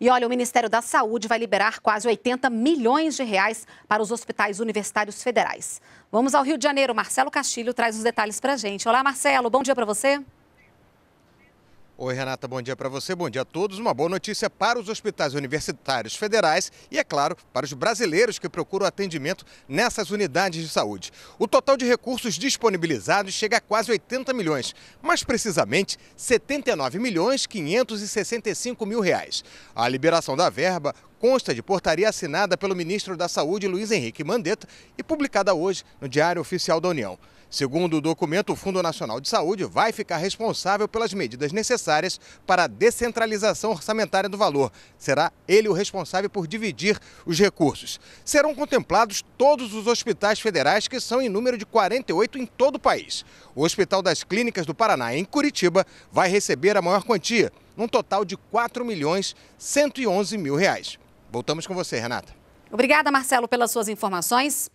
E olha, o Ministério da Saúde vai liberar quase 80 milhões de reais para os hospitais universitários federais. Vamos ao Rio de Janeiro. Marcelo Castilho traz os detalhes para a gente. Olá, Marcelo. Bom dia para você. Oi, Renata, bom dia para você, bom dia a todos. Uma boa notícia para os hospitais universitários federais e, é claro, para os brasileiros que procuram atendimento nessas unidades de saúde. O total de recursos disponibilizados chega a quase 80 milhões, mais precisamente 79 milhões 565 mil reais. A liberação da verba consta de portaria assinada pelo ministro da Saúde, Luiz Henrique Mandetta, e publicada hoje no Diário Oficial da União. Segundo o documento, o Fundo Nacional de Saúde vai ficar responsável pelas medidas necessárias para a descentralização orçamentária do valor. Será ele o responsável por dividir os recursos. Serão contemplados todos os hospitais federais, que são em número de 48 em todo o país. O Hospital das Clínicas do Paraná, em Curitiba, vai receber a maior quantia, num total de R$ 4.111.000. mil reais. Voltamos com você, Renata. Obrigada, Marcelo, pelas suas informações.